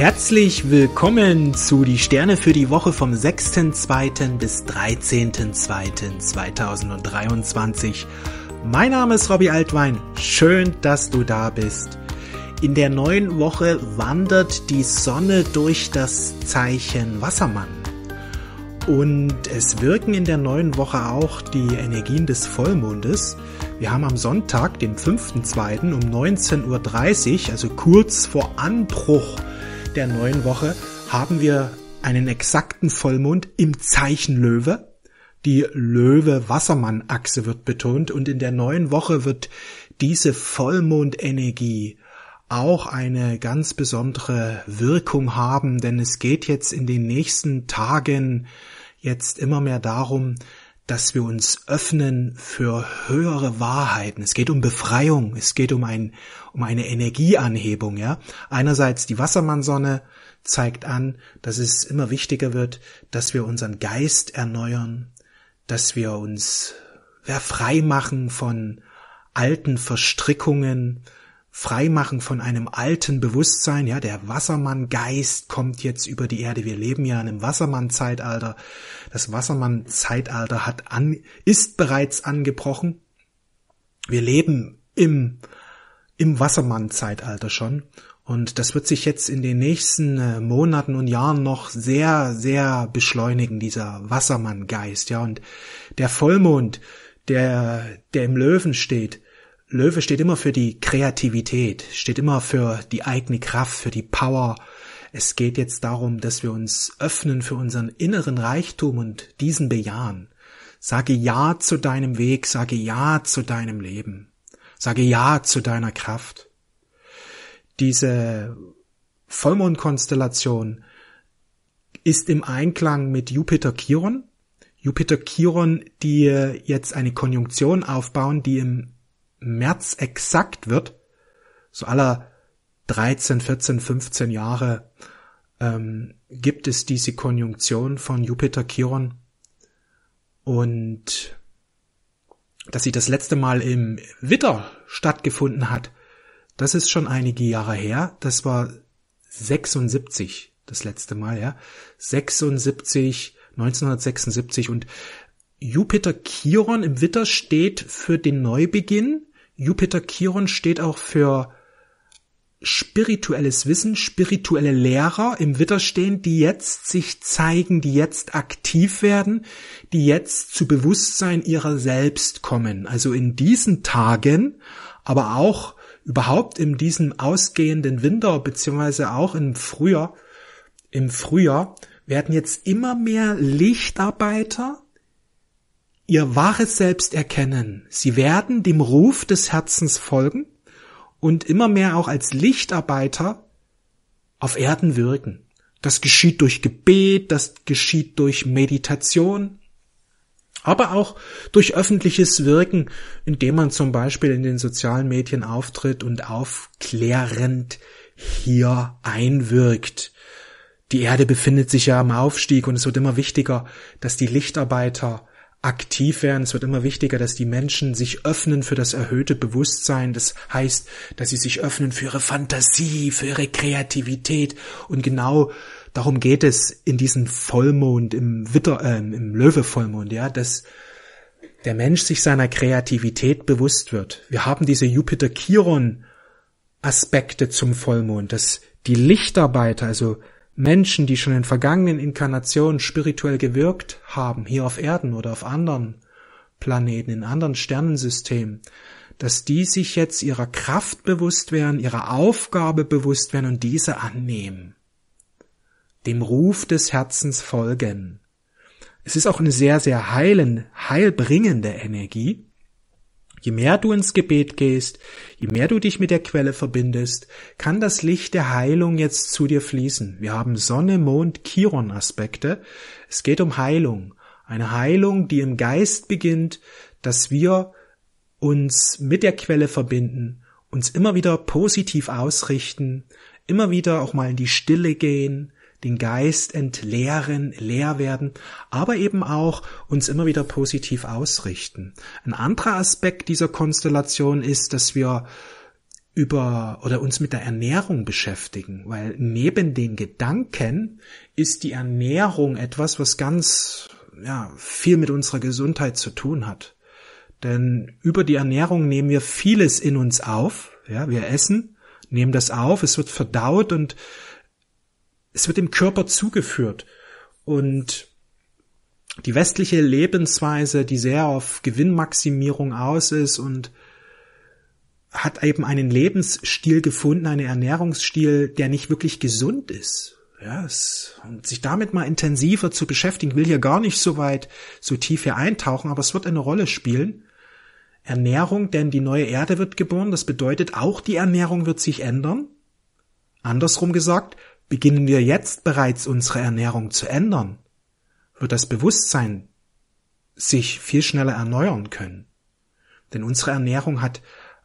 Herzlich willkommen zu Die Sterne für die Woche vom 6.2. bis 13.2.2023. Mein Name ist Robbie Altwein. Schön, dass du da bist. In der neuen Woche wandert die Sonne durch das Zeichen Wassermann. Und es wirken in der neuen Woche auch die Energien des Vollmondes. Wir haben am Sonntag, dem 5.2. um 19.30 Uhr, also kurz vor Anbruch der neuen Woche haben wir einen exakten Vollmond im Zeichen Löwe. Die Löwe-Wassermann-Achse wird betont und in der neuen Woche wird diese Vollmondenergie auch eine ganz besondere Wirkung haben, denn es geht jetzt in den nächsten Tagen jetzt immer mehr darum, dass wir uns öffnen für höhere Wahrheiten. Es geht um Befreiung, es geht um, ein, um eine Energieanhebung. Ja? Einerseits die Wassermannsonne zeigt an, dass es immer wichtiger wird, dass wir unseren Geist erneuern, dass wir uns frei machen von alten Verstrickungen, Freimachen von einem alten Bewusstsein, ja, der Wassermanngeist kommt jetzt über die Erde. Wir leben ja in einem Wassermann-Zeitalter. Das Wassermann-Zeitalter hat an, ist bereits angebrochen. Wir leben im, im Wassermann-Zeitalter schon. Und das wird sich jetzt in den nächsten äh, Monaten und Jahren noch sehr, sehr beschleunigen, dieser Wassermanngeist, ja. Und der Vollmond, der, der im Löwen steht, Löwe steht immer für die Kreativität, steht immer für die eigene Kraft, für die Power. Es geht jetzt darum, dass wir uns öffnen für unseren inneren Reichtum und diesen bejahen. Sage Ja zu deinem Weg, sage Ja zu deinem Leben, sage Ja zu deiner Kraft. Diese Vollmondkonstellation ist im Einklang mit Jupiter Chiron. Jupiter Chiron, die jetzt eine Konjunktion aufbauen, die im März exakt wird, so aller 13, 14, 15 Jahre, ähm, gibt es diese Konjunktion von Jupiter Chiron und dass sie das letzte Mal im Witter stattgefunden hat, das ist schon einige Jahre her. Das war 76 das letzte Mal, ja. 76, 1976 und Jupiter Chiron im Witter steht für den Neubeginn Jupiter Chiron steht auch für spirituelles Wissen, spirituelle Lehrer im Witter stehen, die jetzt sich zeigen, die jetzt aktiv werden, die jetzt zu Bewusstsein ihrer selbst kommen. Also in diesen Tagen, aber auch überhaupt in diesem ausgehenden Winter, beziehungsweise auch im Frühjahr, im Frühjahr werden jetzt immer mehr Lichtarbeiter ihr wahres Selbst erkennen. Sie werden dem Ruf des Herzens folgen und immer mehr auch als Lichtarbeiter auf Erden wirken. Das geschieht durch Gebet, das geschieht durch Meditation, aber auch durch öffentliches Wirken, indem man zum Beispiel in den sozialen Medien auftritt und aufklärend hier einwirkt. Die Erde befindet sich ja im Aufstieg und es wird immer wichtiger, dass die Lichtarbeiter aktiv werden. Es wird immer wichtiger, dass die Menschen sich öffnen für das erhöhte Bewusstsein. Das heißt, dass sie sich öffnen für ihre Fantasie, für ihre Kreativität. Und genau darum geht es in diesem Vollmond, im Witter, äh, im Löwevollmond, ja, dass der Mensch sich seiner Kreativität bewusst wird. Wir haben diese Jupiter-Chiron-Aspekte zum Vollmond, dass die Lichtarbeiter, also Menschen, die schon in vergangenen Inkarnationen spirituell gewirkt haben, hier auf Erden oder auf anderen Planeten, in anderen Sternensystemen, dass die sich jetzt ihrer Kraft bewusst werden, ihrer Aufgabe bewusst werden und diese annehmen. Dem Ruf des Herzens folgen. Es ist auch eine sehr, sehr heilen, heilbringende Energie, Je mehr du ins Gebet gehst, je mehr du dich mit der Quelle verbindest, kann das Licht der Heilung jetzt zu dir fließen. Wir haben Sonne, Mond, Chiron Aspekte. Es geht um Heilung. Eine Heilung, die im Geist beginnt, dass wir uns mit der Quelle verbinden, uns immer wieder positiv ausrichten, immer wieder auch mal in die Stille gehen, den Geist entleeren, leer werden, aber eben auch uns immer wieder positiv ausrichten. Ein anderer Aspekt dieser Konstellation ist, dass wir über oder uns mit der Ernährung beschäftigen, weil neben den Gedanken ist die Ernährung etwas, was ganz ja, viel mit unserer Gesundheit zu tun hat. Denn über die Ernährung nehmen wir vieles in uns auf, ja, wir essen, nehmen das auf, es wird verdaut und es wird dem Körper zugeführt. Und die westliche Lebensweise, die sehr auf Gewinnmaximierung aus ist und hat eben einen Lebensstil gefunden, einen Ernährungsstil, der nicht wirklich gesund ist. Ja, es, und sich damit mal intensiver zu beschäftigen, will ja gar nicht so weit, so tief hier eintauchen, aber es wird eine Rolle spielen. Ernährung, denn die neue Erde wird geboren, das bedeutet auch die Ernährung wird sich ändern. Andersrum gesagt, Beginnen wir jetzt bereits unsere Ernährung zu ändern, wird das Bewusstsein sich viel schneller erneuern können. Denn unsere Ernährung hat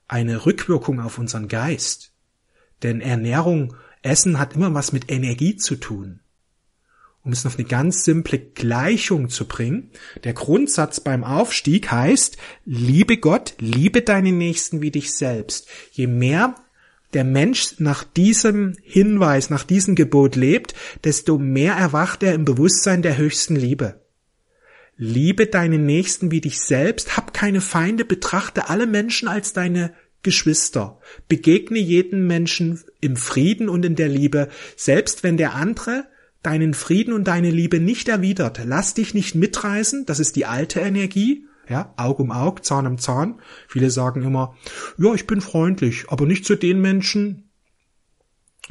eine Rückwirkung auf unseren Geist. Denn Ernährung, Essen hat immer was mit Energie zu tun. Um es auf eine ganz simple Gleichung zu bringen, der Grundsatz beim Aufstieg heißt, liebe Gott, liebe deinen Nächsten wie dich selbst. Je mehr der Mensch nach diesem Hinweis, nach diesem Gebot lebt, desto mehr erwacht er im Bewusstsein der höchsten Liebe. Liebe deinen Nächsten wie dich selbst, hab keine Feinde, betrachte alle Menschen als deine Geschwister. Begegne jeden Menschen im Frieden und in der Liebe, selbst wenn der andere deinen Frieden und deine Liebe nicht erwidert. Lass dich nicht mitreißen, das ist die alte Energie, ja, Auge um Auge, Zahn um Zahn. Viele sagen immer, ja, ich bin freundlich, aber nicht zu den Menschen,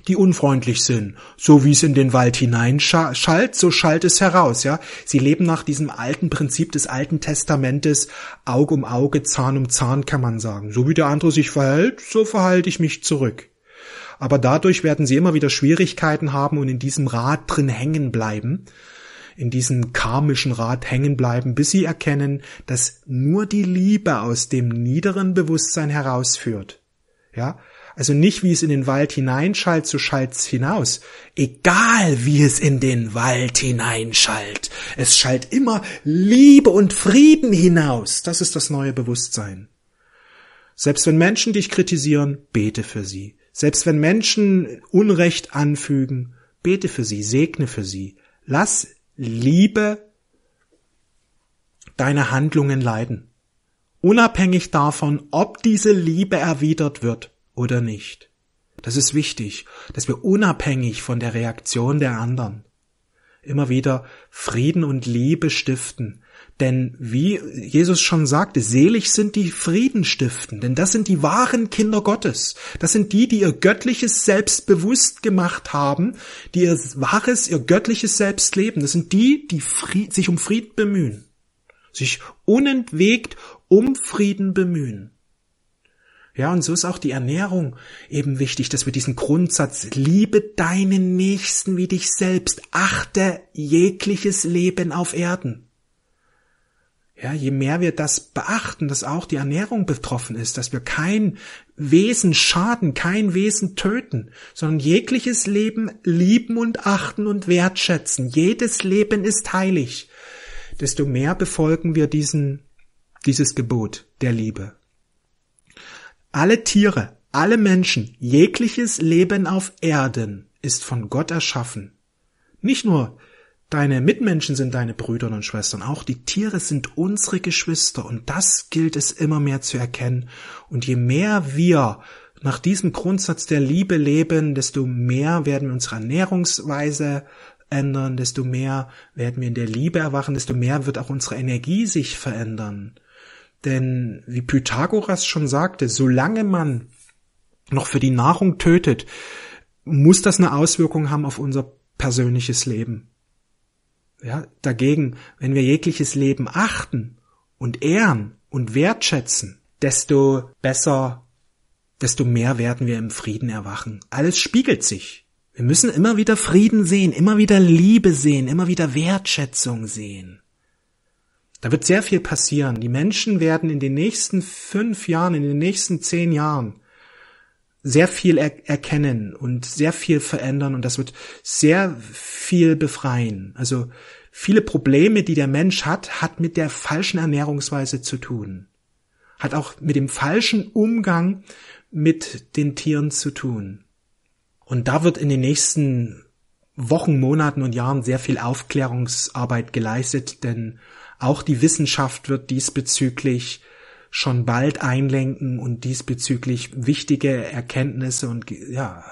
die unfreundlich sind. So wie es in den Wald hineinschallt, so schallt es heraus, ja. Sie leben nach diesem alten Prinzip des Alten Testamentes, Auge um Auge, Zahn um Zahn, kann man sagen. So wie der andere sich verhält, so verhalte ich mich zurück. Aber dadurch werden sie immer wieder Schwierigkeiten haben und in diesem Rad drin hängen bleiben in diesem karmischen Rad hängen bleiben, bis sie erkennen, dass nur die Liebe aus dem niederen Bewusstsein herausführt. Ja? Also nicht wie es in den Wald hineinschallt, so schallt's hinaus. Egal wie es in den Wald hineinschallt. Es schallt immer Liebe und Frieden hinaus. Das ist das neue Bewusstsein. Selbst wenn Menschen dich kritisieren, bete für sie. Selbst wenn Menschen Unrecht anfügen, bete für sie, segne für sie. Lass Liebe deine Handlungen leiden, Unabhängig davon, ob diese Liebe erwidert wird oder nicht. Das ist wichtig, dass wir unabhängig von der Reaktion der anderen immer wieder Frieden und Liebe stiften denn wie Jesus schon sagte, selig sind die Friedenstiften, denn das sind die wahren Kinder Gottes. Das sind die, die ihr göttliches Selbst bewusst gemacht haben, die ihr wahres, ihr göttliches Selbst leben. Das sind die, die Fried, sich um Frieden bemühen, sich unentwegt um Frieden bemühen. Ja, und so ist auch die Ernährung eben wichtig, dass wir diesen Grundsatz, liebe deinen Nächsten wie dich selbst, achte jegliches Leben auf Erden. Ja, je mehr wir das beachten, dass auch die Ernährung betroffen ist, dass wir kein Wesen schaden, kein Wesen töten, sondern jegliches Leben lieben und achten und wertschätzen. Jedes Leben ist heilig. Desto mehr befolgen wir diesen, dieses Gebot der Liebe. Alle Tiere, alle Menschen, jegliches Leben auf Erden ist von Gott erschaffen. Nicht nur Deine Mitmenschen sind deine Brüder und Schwestern. Auch die Tiere sind unsere Geschwister. Und das gilt es immer mehr zu erkennen. Und je mehr wir nach diesem Grundsatz der Liebe leben, desto mehr werden wir unsere Ernährungsweise ändern, desto mehr werden wir in der Liebe erwachen, desto mehr wird auch unsere Energie sich verändern. Denn wie Pythagoras schon sagte, solange man noch für die Nahrung tötet, muss das eine Auswirkung haben auf unser persönliches Leben. Ja, dagegen, wenn wir jegliches Leben achten und ehren und wertschätzen, desto besser, desto mehr werden wir im Frieden erwachen. Alles spiegelt sich. Wir müssen immer wieder Frieden sehen, immer wieder Liebe sehen, immer wieder Wertschätzung sehen. Da wird sehr viel passieren. Die Menschen werden in den nächsten fünf Jahren, in den nächsten zehn Jahren sehr viel er erkennen und sehr viel verändern und das wird sehr viel befreien. Also viele Probleme, die der Mensch hat, hat mit der falschen Ernährungsweise zu tun. Hat auch mit dem falschen Umgang mit den Tieren zu tun. Und da wird in den nächsten Wochen, Monaten und Jahren sehr viel Aufklärungsarbeit geleistet, denn auch die Wissenschaft wird diesbezüglich schon bald einlenken und diesbezüglich wichtige Erkenntnisse und ja,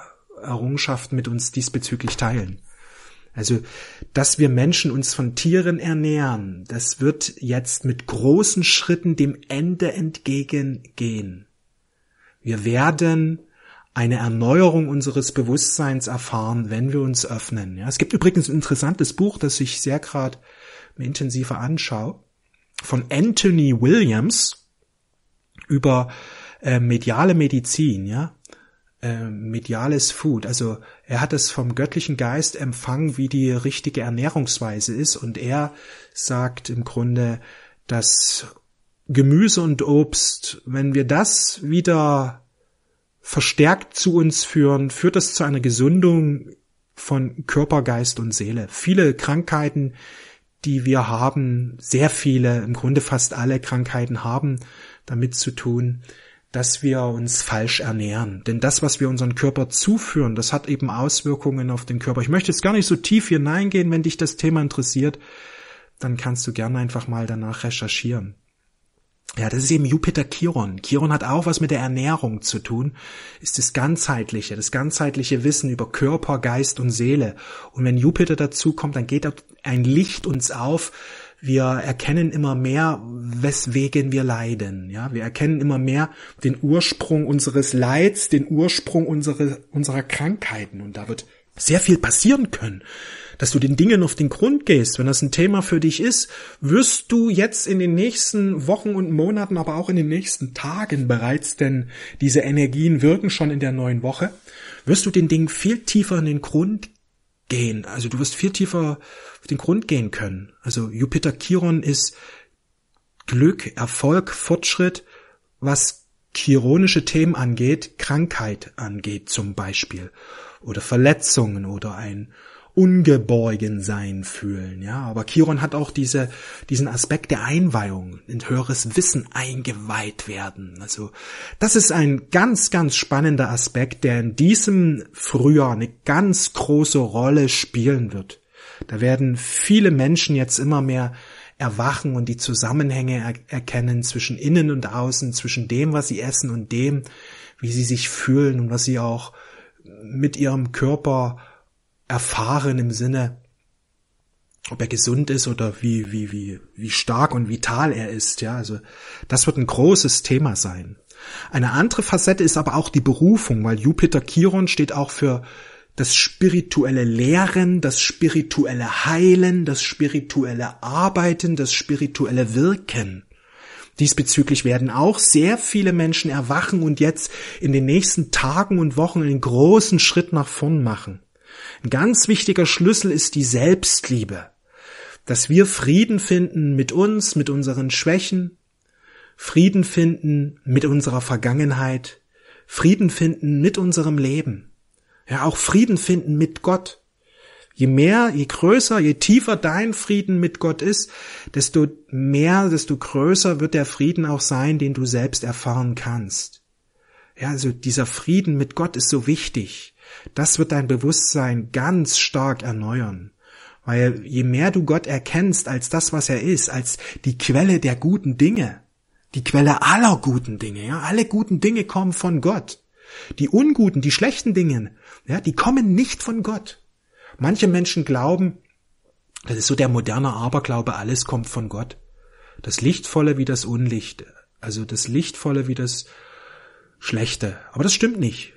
Errungenschaften mit uns diesbezüglich teilen. Also, dass wir Menschen uns von Tieren ernähren, das wird jetzt mit großen Schritten dem Ende entgegengehen. Wir werden eine Erneuerung unseres Bewusstseins erfahren, wenn wir uns öffnen. Ja, es gibt übrigens ein interessantes Buch, das ich sehr gerade intensiver anschaue, von Anthony Williams über äh, mediale Medizin, ja, äh, mediales Food. Also er hat es vom göttlichen Geist empfangen, wie die richtige Ernährungsweise ist. Und er sagt im Grunde, dass Gemüse und Obst, wenn wir das wieder verstärkt zu uns führen, führt es zu einer Gesundung von Körper, Geist und Seele. Viele Krankheiten, die wir haben, sehr viele, im Grunde fast alle Krankheiten haben damit zu tun, dass wir uns falsch ernähren. Denn das, was wir unseren Körper zuführen, das hat eben Auswirkungen auf den Körper. Ich möchte jetzt gar nicht so tief hineingehen, wenn dich das Thema interessiert, dann kannst du gerne einfach mal danach recherchieren. Ja, das ist eben Jupiter Chiron. Chiron hat auch was mit der Ernährung zu tun, ist das ganzheitliche, das ganzheitliche Wissen über Körper, Geist und Seele. Und wenn Jupiter dazu kommt, dann geht ein Licht uns auf, wir erkennen immer mehr, weswegen wir leiden. Ja, wir erkennen immer mehr den Ursprung unseres Leids, den Ursprung unserer, unserer Krankheiten. Und da wird sehr viel passieren können, dass du den Dingen auf den Grund gehst. Wenn das ein Thema für dich ist, wirst du jetzt in den nächsten Wochen und Monaten, aber auch in den nächsten Tagen bereits, denn diese Energien wirken schon in der neuen Woche, wirst du den Dingen viel tiefer in den Grund gehen. Also du wirst viel tiefer auf den Grund gehen können. Also Jupiter Chiron ist Glück, Erfolg, Fortschritt, was chironische Themen angeht, Krankheit angeht zum Beispiel oder Verletzungen oder ein ungeborgen sein fühlen, ja. Aber Chiron hat auch diese, diesen Aspekt der Einweihung, in höheres Wissen eingeweiht werden. Also, das ist ein ganz, ganz spannender Aspekt, der in diesem Frühjahr eine ganz große Rolle spielen wird. Da werden viele Menschen jetzt immer mehr erwachen und die Zusammenhänge er erkennen zwischen innen und außen, zwischen dem, was sie essen und dem, wie sie sich fühlen und was sie auch mit ihrem Körper erfahren im Sinne, ob er gesund ist oder wie, wie, wie, wie stark und vital er ist, ja. Also, das wird ein großes Thema sein. Eine andere Facette ist aber auch die Berufung, weil Jupiter Chiron steht auch für das spirituelle Lehren, das spirituelle Heilen, das spirituelle Arbeiten, das spirituelle Wirken. Diesbezüglich werden auch sehr viele Menschen erwachen und jetzt in den nächsten Tagen und Wochen einen großen Schritt nach vorn machen. Ein ganz wichtiger Schlüssel ist die Selbstliebe, dass wir Frieden finden mit uns, mit unseren Schwächen, Frieden finden mit unserer Vergangenheit, Frieden finden mit unserem Leben. Ja, auch Frieden finden mit Gott. Je mehr, je größer, je tiefer dein Frieden mit Gott ist, desto mehr, desto größer wird der Frieden auch sein, den du selbst erfahren kannst. Ja, also dieser Frieden mit Gott ist so wichtig. Das wird dein Bewusstsein ganz stark erneuern. Weil je mehr du Gott erkennst als das, was er ist, als die Quelle der guten Dinge, die Quelle aller guten Dinge, ja, alle guten Dinge kommen von Gott. Die unguten, die schlechten Dinge ja, die kommen nicht von Gott. Manche Menschen glauben, das ist so der moderne Aberglaube, alles kommt von Gott. Das Lichtvolle wie das Unlicht, Also das Lichtvolle wie das Schlechte. Aber das stimmt nicht.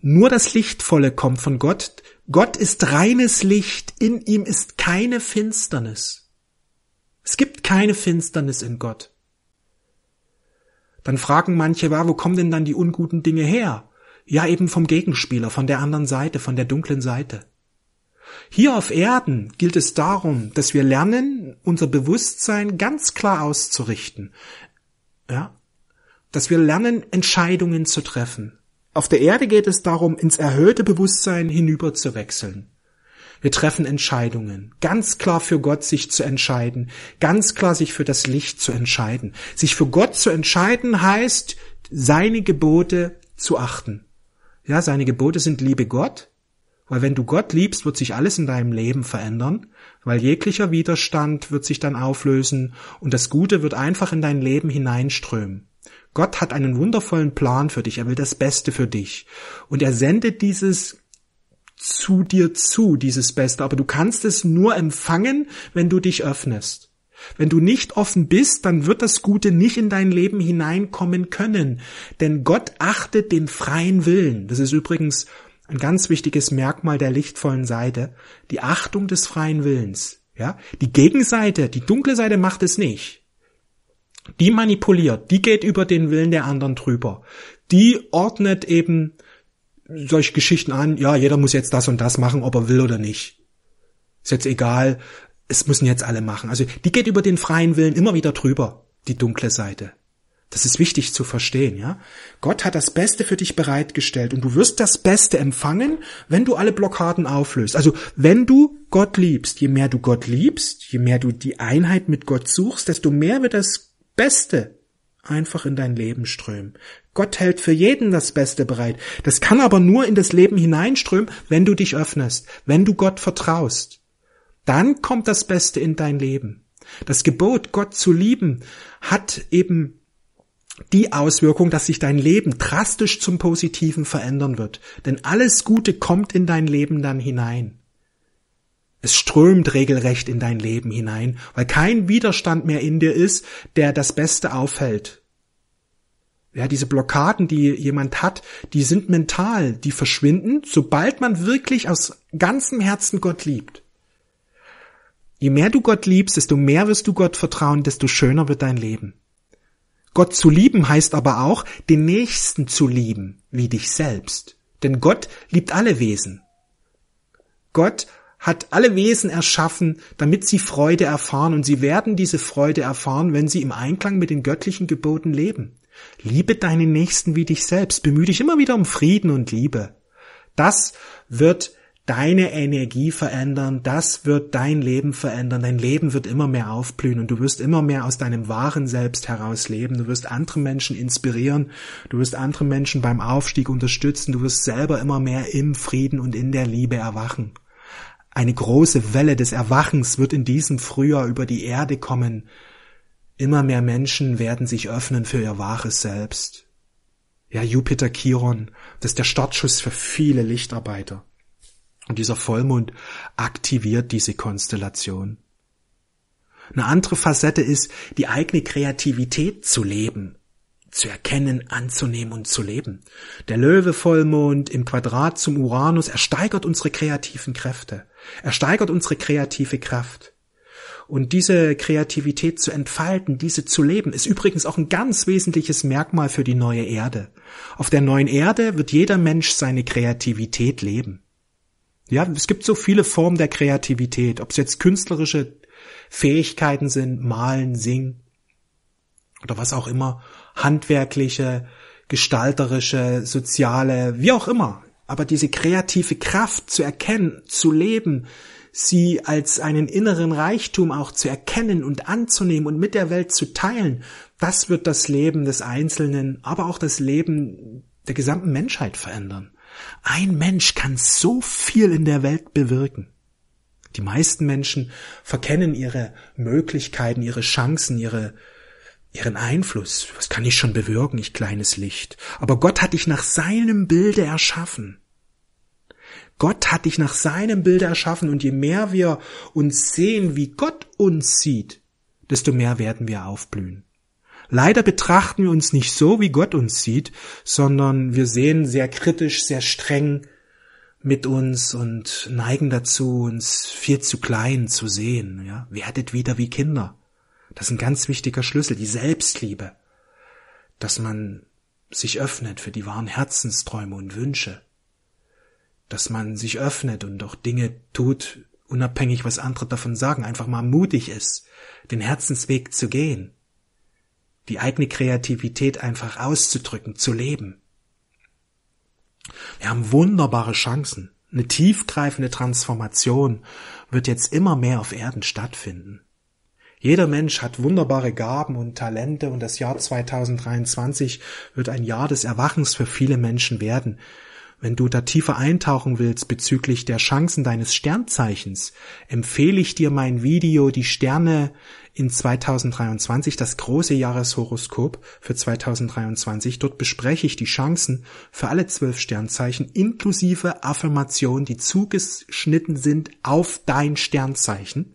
Nur das Lichtvolle kommt von Gott. Gott ist reines Licht. In ihm ist keine Finsternis. Es gibt keine Finsternis in Gott. Dann fragen manche, wo kommen denn dann die unguten Dinge her? Ja, eben vom Gegenspieler, von der anderen Seite, von der dunklen Seite. Hier auf Erden gilt es darum, dass wir lernen, unser Bewusstsein ganz klar auszurichten. Ja? Dass wir lernen, Entscheidungen zu treffen. Auf der Erde geht es darum, ins erhöhte Bewusstsein hinüber zu wechseln. Wir treffen Entscheidungen. Ganz klar für Gott sich zu entscheiden. Ganz klar sich für das Licht zu entscheiden. Sich für Gott zu entscheiden heißt, seine Gebote zu achten. Ja, seine Gebote sind Liebe Gott, weil wenn du Gott liebst, wird sich alles in deinem Leben verändern, weil jeglicher Widerstand wird sich dann auflösen und das Gute wird einfach in dein Leben hineinströmen. Gott hat einen wundervollen Plan für dich, er will das Beste für dich und er sendet dieses zu dir zu, dieses Beste, aber du kannst es nur empfangen, wenn du dich öffnest. Wenn du nicht offen bist, dann wird das Gute nicht in dein Leben hineinkommen können. Denn Gott achtet den freien Willen. Das ist übrigens ein ganz wichtiges Merkmal der lichtvollen Seite. Die Achtung des freien Willens. Ja? Die Gegenseite, die dunkle Seite macht es nicht. Die manipuliert, die geht über den Willen der anderen drüber. Die ordnet eben solche Geschichten an, ja, jeder muss jetzt das und das machen, ob er will oder nicht. Ist jetzt egal, es müssen jetzt alle machen. Also die geht über den freien Willen immer wieder drüber, die dunkle Seite. Das ist wichtig zu verstehen, ja? Gott hat das Beste für dich bereitgestellt und du wirst das Beste empfangen, wenn du alle Blockaden auflöst. Also, wenn du Gott liebst, je mehr du Gott liebst, je mehr du die Einheit mit Gott suchst, desto mehr wird das Beste einfach in dein Leben strömen. Gott hält für jeden das Beste bereit. Das kann aber nur in das Leben hineinströmen, wenn du dich öffnest, wenn du Gott vertraust. Dann kommt das Beste in dein Leben. Das Gebot, Gott zu lieben, hat eben die Auswirkung, dass sich dein Leben drastisch zum Positiven verändern wird. Denn alles Gute kommt in dein Leben dann hinein. Es strömt regelrecht in dein Leben hinein, weil kein Widerstand mehr in dir ist, der das Beste aufhält. Ja, diese Blockaden, die jemand hat, die sind mental, die verschwinden, sobald man wirklich aus ganzem Herzen Gott liebt. Je mehr du Gott liebst, desto mehr wirst du Gott vertrauen, desto schöner wird dein Leben. Gott zu lieben heißt aber auch, den Nächsten zu lieben, wie dich selbst. Denn Gott liebt alle Wesen. Gott hat alle Wesen erschaffen, damit sie Freude erfahren, und sie werden diese Freude erfahren, wenn sie im Einklang mit den göttlichen Geboten leben. Liebe deinen Nächsten wie dich selbst, bemühe dich immer wieder um Frieden und Liebe. Das wird deine Energie verändern, das wird dein Leben verändern, dein Leben wird immer mehr aufblühen und du wirst immer mehr aus deinem wahren Selbst heraus leben, du wirst andere Menschen inspirieren, du wirst andere Menschen beim Aufstieg unterstützen, du wirst selber immer mehr im Frieden und in der Liebe erwachen. Eine große Welle des Erwachens wird in diesem Frühjahr über die Erde kommen. Immer mehr Menschen werden sich öffnen für ihr wahres Selbst. Ja, Jupiter Chiron, das ist der Startschuss für viele Lichtarbeiter. Und dieser Vollmond aktiviert diese Konstellation. Eine andere Facette ist, die eigene Kreativität zu leben, zu erkennen, anzunehmen und zu leben. Der Löwe-Vollmond im Quadrat zum Uranus, er steigert unsere kreativen Kräfte. Er steigert unsere kreative Kraft. Und diese Kreativität zu entfalten, diese zu leben, ist übrigens auch ein ganz wesentliches Merkmal für die neue Erde. Auf der neuen Erde wird jeder Mensch seine Kreativität leben. Ja, es gibt so viele Formen der Kreativität, ob es jetzt künstlerische Fähigkeiten sind, malen, singen oder was auch immer, handwerkliche, gestalterische, soziale, wie auch immer. Aber diese kreative Kraft zu erkennen, zu leben, sie als einen inneren Reichtum auch zu erkennen und anzunehmen und mit der Welt zu teilen, das wird das Leben des Einzelnen, aber auch das Leben der gesamten Menschheit verändern. Ein Mensch kann so viel in der Welt bewirken. Die meisten Menschen verkennen ihre Möglichkeiten, ihre Chancen, ihre, ihren Einfluss. Was kann ich schon bewirken, ich kleines Licht? Aber Gott hat dich nach seinem Bilde erschaffen. Gott hat dich nach seinem Bilde erschaffen und je mehr wir uns sehen, wie Gott uns sieht, desto mehr werden wir aufblühen. Leider betrachten wir uns nicht so, wie Gott uns sieht, sondern wir sehen sehr kritisch, sehr streng mit uns und neigen dazu, uns viel zu klein zu sehen. Ja? Werdet wieder wie Kinder. Das ist ein ganz wichtiger Schlüssel, die Selbstliebe, dass man sich öffnet für die wahren Herzensträume und Wünsche, dass man sich öffnet und auch Dinge tut, unabhängig was andere davon sagen, einfach mal mutig ist, den Herzensweg zu gehen die eigene Kreativität einfach auszudrücken, zu leben. Wir haben wunderbare Chancen. Eine tiefgreifende Transformation wird jetzt immer mehr auf Erden stattfinden. Jeder Mensch hat wunderbare Gaben und Talente und das Jahr 2023 wird ein Jahr des Erwachens für viele Menschen werden. Wenn du da tiefer eintauchen willst bezüglich der Chancen deines Sternzeichens, empfehle ich dir mein Video Die Sterne in 2023 das große Jahreshoroskop für 2023. Dort bespreche ich die Chancen für alle zwölf Sternzeichen inklusive Affirmationen, die zugeschnitten sind auf dein Sternzeichen.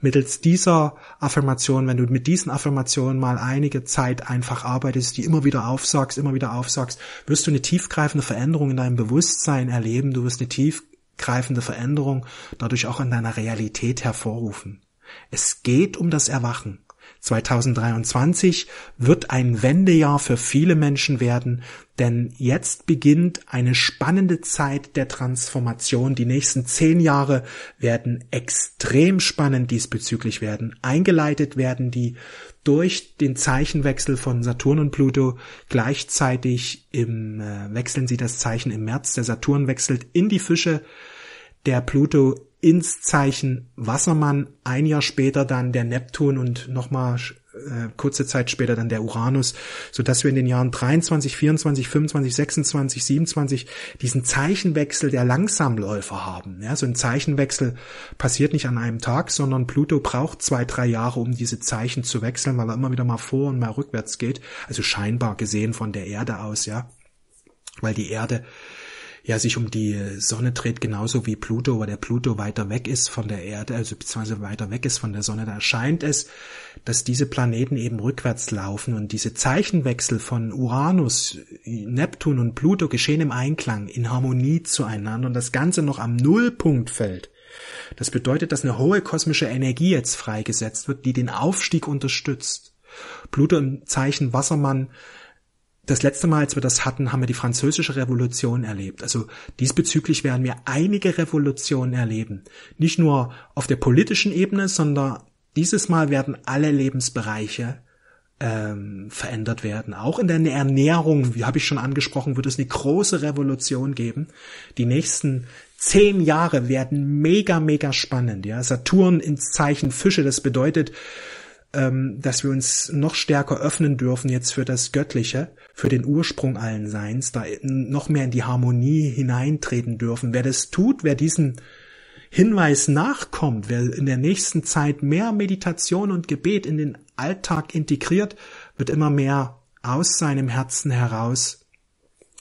Mittels dieser Affirmation, wenn du mit diesen Affirmationen mal einige Zeit einfach arbeitest, die immer wieder aufsagst, immer wieder aufsagst, wirst du eine tiefgreifende Veränderung in deinem Bewusstsein erleben. Du wirst eine tiefgreifende Veränderung dadurch auch in deiner Realität hervorrufen. Es geht um das Erwachen. 2023 wird ein Wendejahr für viele Menschen werden, denn jetzt beginnt eine spannende Zeit der Transformation. Die nächsten zehn Jahre werden extrem spannend diesbezüglich werden. Eingeleitet werden die durch den Zeichenwechsel von Saturn und Pluto. Gleichzeitig im, äh, wechseln sie das Zeichen im März. Der Saturn wechselt in die Fische, der Pluto ins Zeichen Wassermann, ein Jahr später dann der Neptun und nochmal äh, kurze Zeit später dann der Uranus, so dass wir in den Jahren 23, 24, 25, 26, 27 diesen Zeichenwechsel der Langsamläufer haben. Ja, so ein Zeichenwechsel passiert nicht an einem Tag, sondern Pluto braucht zwei, drei Jahre, um diese Zeichen zu wechseln, weil er immer wieder mal vor und mal rückwärts geht. Also scheinbar gesehen von der Erde aus, ja, weil die Erde ja sich um die Sonne dreht, genauso wie Pluto, weil der Pluto weiter weg ist von der Erde, also beziehungsweise weiter weg ist von der Sonne. Da scheint es, dass diese Planeten eben rückwärts laufen und diese Zeichenwechsel von Uranus, Neptun und Pluto geschehen im Einklang, in Harmonie zueinander und das Ganze noch am Nullpunkt fällt. Das bedeutet, dass eine hohe kosmische Energie jetzt freigesetzt wird, die den Aufstieg unterstützt. Pluto im Zeichen Wassermann das letzte Mal, als wir das hatten, haben wir die französische Revolution erlebt. Also diesbezüglich werden wir einige Revolutionen erleben. Nicht nur auf der politischen Ebene, sondern dieses Mal werden alle Lebensbereiche ähm, verändert werden. Auch in der Ernährung, wie habe ich schon angesprochen, wird es eine große Revolution geben. Die nächsten zehn Jahre werden mega, mega spannend. Ja? Saturn ins Zeichen Fische, das bedeutet, ähm, dass wir uns noch stärker öffnen dürfen jetzt für das Göttliche, für den Ursprung allen Seins, da noch mehr in die Harmonie hineintreten dürfen. Wer das tut, wer diesen Hinweis nachkommt, wer in der nächsten Zeit mehr Meditation und Gebet in den Alltag integriert, wird immer mehr aus seinem Herzen heraus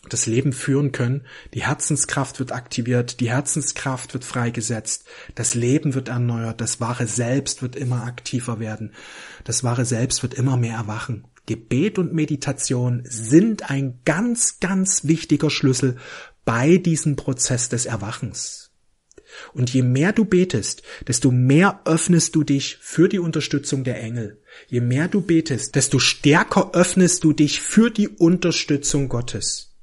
das Leben führen können. Die Herzenskraft wird aktiviert, die Herzenskraft wird freigesetzt, das Leben wird erneuert, das wahre Selbst wird immer aktiver werden, das wahre Selbst wird immer mehr erwachen. Gebet und Meditation sind ein ganz, ganz wichtiger Schlüssel bei diesem Prozess des Erwachens. Und je mehr du betest, desto mehr öffnest du dich für die Unterstützung der Engel. Je mehr du betest, desto stärker öffnest du dich für die Unterstützung Gottes.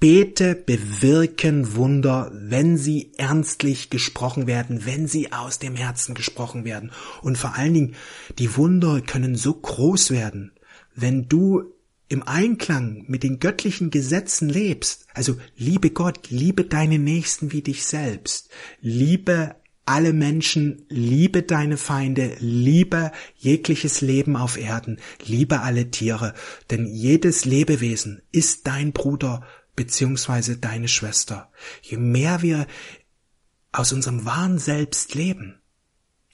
Gebete bewirken Wunder, wenn sie ernstlich gesprochen werden, wenn sie aus dem Herzen gesprochen werden. Und vor allen Dingen, die Wunder können so groß werden, wenn du im Einklang mit den göttlichen Gesetzen lebst. Also liebe Gott, liebe deine Nächsten wie dich selbst, liebe alle Menschen, liebe deine Feinde, liebe jegliches Leben auf Erden, liebe alle Tiere, denn jedes Lebewesen ist dein Bruder, beziehungsweise deine Schwester. Je mehr wir aus unserem wahren Selbst leben,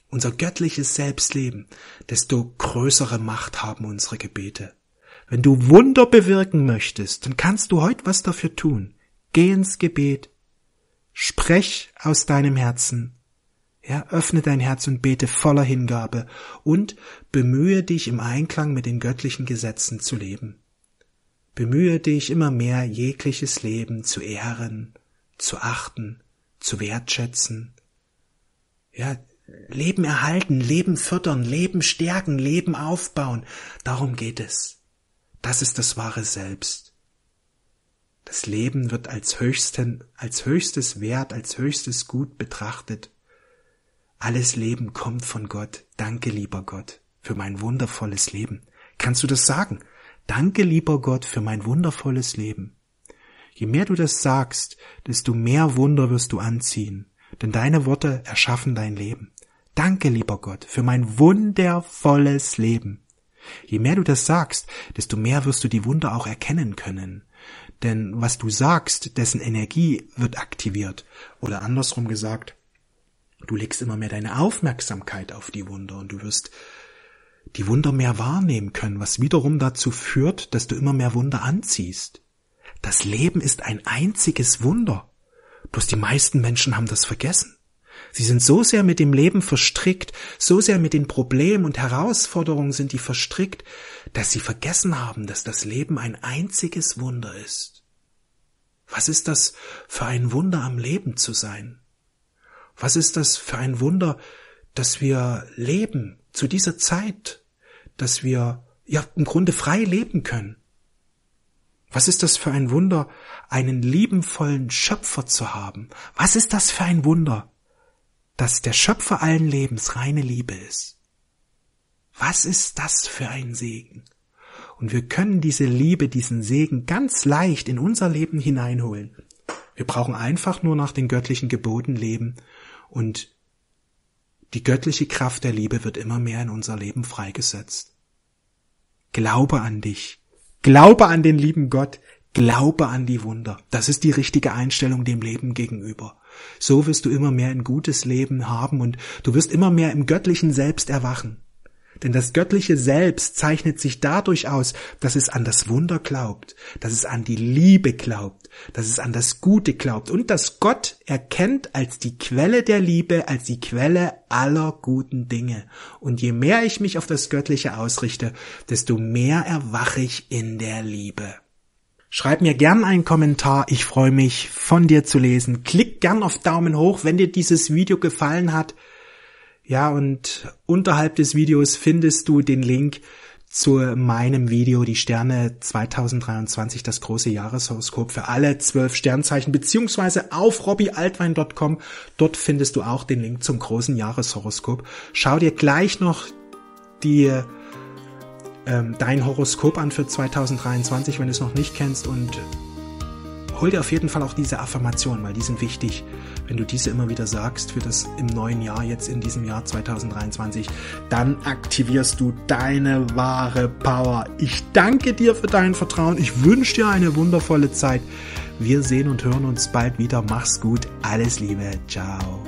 unser göttliches Selbst leben, desto größere Macht haben unsere Gebete. Wenn du Wunder bewirken möchtest, dann kannst du heute was dafür tun. Geh ins Gebet. Sprech aus deinem Herzen. Ja, öffne dein Herz und bete voller Hingabe und bemühe dich im Einklang mit den göttlichen Gesetzen zu leben bemühe dich immer mehr jegliches Leben zu ehren, zu achten, zu wertschätzen. Ja, Leben erhalten, Leben fördern, Leben stärken, Leben aufbauen. Darum geht es. Das ist das wahre Selbst. Das Leben wird als höchsten, als höchstes Wert, als höchstes Gut betrachtet. Alles Leben kommt von Gott. Danke, lieber Gott, für mein wundervolles Leben. Kannst du das sagen? Danke, lieber Gott, für mein wundervolles Leben. Je mehr du das sagst, desto mehr Wunder wirst du anziehen, denn deine Worte erschaffen dein Leben. Danke, lieber Gott, für mein wundervolles Leben. Je mehr du das sagst, desto mehr wirst du die Wunder auch erkennen können. Denn was du sagst, dessen Energie wird aktiviert. Oder andersrum gesagt, du legst immer mehr deine Aufmerksamkeit auf die Wunder und du wirst die Wunder mehr wahrnehmen können, was wiederum dazu führt, dass du immer mehr Wunder anziehst. Das Leben ist ein einziges Wunder. Bloß die meisten Menschen haben das vergessen. Sie sind so sehr mit dem Leben verstrickt, so sehr mit den Problemen und Herausforderungen sind die verstrickt, dass sie vergessen haben, dass das Leben ein einziges Wunder ist. Was ist das für ein Wunder am Leben zu sein? Was ist das für ein Wunder, dass wir leben, zu dieser Zeit, dass wir ja im Grunde frei leben können. Was ist das für ein Wunder, einen liebenvollen Schöpfer zu haben? Was ist das für ein Wunder, dass der Schöpfer allen Lebens reine Liebe ist? Was ist das für ein Segen? Und wir können diese Liebe, diesen Segen ganz leicht in unser Leben hineinholen. Wir brauchen einfach nur nach den göttlichen Geboten leben und die göttliche Kraft der Liebe wird immer mehr in unser Leben freigesetzt. Glaube an dich. Glaube an den lieben Gott. Glaube an die Wunder. Das ist die richtige Einstellung dem Leben gegenüber. So wirst du immer mehr ein gutes Leben haben und du wirst immer mehr im göttlichen Selbst erwachen. Denn das Göttliche selbst zeichnet sich dadurch aus, dass es an das Wunder glaubt, dass es an die Liebe glaubt, dass es an das Gute glaubt und dass Gott erkennt als die Quelle der Liebe, als die Quelle aller guten Dinge. Und je mehr ich mich auf das Göttliche ausrichte, desto mehr erwache ich in der Liebe. Schreib mir gern einen Kommentar, ich freue mich von dir zu lesen. Klick gern auf Daumen hoch, wenn dir dieses Video gefallen hat. Ja, und unterhalb des Videos findest du den Link zu meinem Video Die Sterne 2023, das große Jahreshoroskop für alle zwölf Sternzeichen, beziehungsweise auf robbyaltwein.com. Dort findest du auch den Link zum großen Jahreshoroskop. Schau dir gleich noch die, ähm, dein Horoskop an für 2023, wenn du es noch nicht kennst und hol dir auf jeden Fall auch diese Affirmationen, weil die sind wichtig wenn du diese immer wieder sagst für das im neuen Jahr, jetzt in diesem Jahr 2023, dann aktivierst du deine wahre Power. Ich danke dir für dein Vertrauen. Ich wünsche dir eine wundervolle Zeit. Wir sehen und hören uns bald wieder. Mach's gut. Alles Liebe. Ciao.